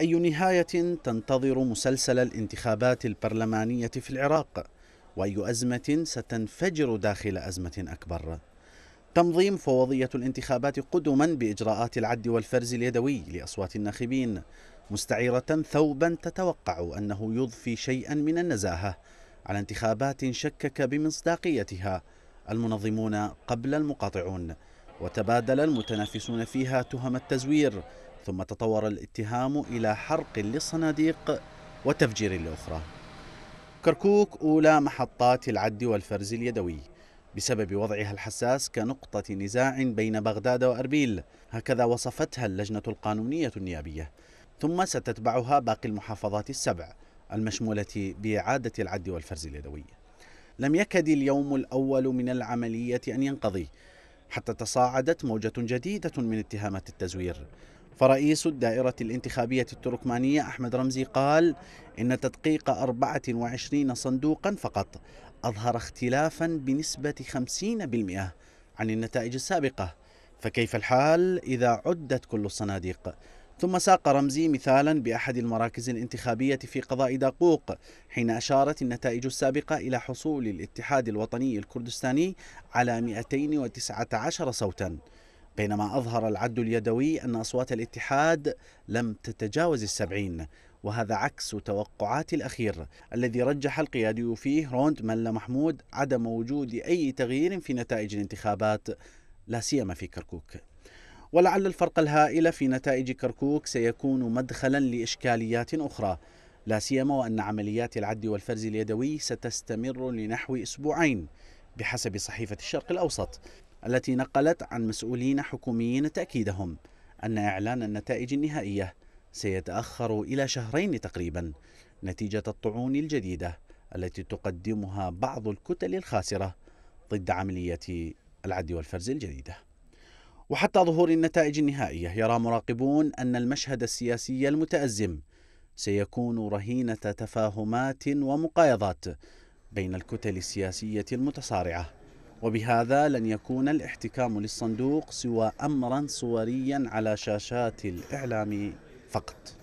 أي نهاية تنتظر مسلسل الانتخابات البرلمانية في العراق وأي أزمة ستنفجر داخل أزمة أكبر تنظيم فوضية الانتخابات قدما بإجراءات العد والفرز اليدوي لأصوات الناخبين مستعيرة ثوبا تتوقع أنه يضفي شيئا من النزاهة على انتخابات شكك بمصداقيتها المنظمون قبل المقاطعون وتبادل المتنافسون فيها تهم التزوير ثم تطور الاتهام إلى حرق للصناديق وتفجير لأخرى كركوك أولى محطات العد والفرز اليدوي بسبب وضعها الحساس كنقطة نزاع بين بغداد وأربيل هكذا وصفتها اللجنة القانونية النيابية ثم ستتبعها باقي المحافظات السبع المشمولة بإعادة العد والفرز اليدوي لم يكد اليوم الأول من العملية أن ينقضي حتى تصاعدت موجة جديدة من اتهامات التزوير فرئيس الدائرة الانتخابية التركمانية أحمد رمزي قال إن تدقيق 24 صندوقا فقط أظهر اختلافا بنسبة 50% عن النتائج السابقة فكيف الحال إذا عدت كل الصناديق؟ ثم ساق رمزي مثالا بأحد المراكز الانتخابية في قضاء داقوق حين أشارت النتائج السابقة إلى حصول الاتحاد الوطني الكردستاني على 219 صوتا بينما أظهر العد اليدوي أن أصوات الاتحاد لم تتجاوز السبعين وهذا عكس توقعات الأخير الذي رجح القيادي فيه روند ملا محمود عدم وجود أي تغيير في نتائج الانتخابات لا سيما في كركوك ولعل الفرق الهائل في نتائج كركوك سيكون مدخلا لإشكاليات أخرى لا سيما وأن عمليات العد والفرز اليدوي ستستمر لنحو أسبوعين بحسب صحيفة الشرق الأوسط التي نقلت عن مسؤولين حكوميين تأكيدهم أن إعلان النتائج النهائية سيتأخر إلى شهرين تقريبا نتيجة الطعون الجديدة التي تقدمها بعض الكتل الخاسرة ضد عملية العد والفرز الجديده وحتى ظهور النتائج النهائية يرى مراقبون أن المشهد السياسي المتأزم سيكون رهينة تفاهمات ومقايضات بين الكتل السياسية المتصارعة وبهذا لن يكون الاحتكام للصندوق سوى أمرا صوريا على شاشات الإعلام فقط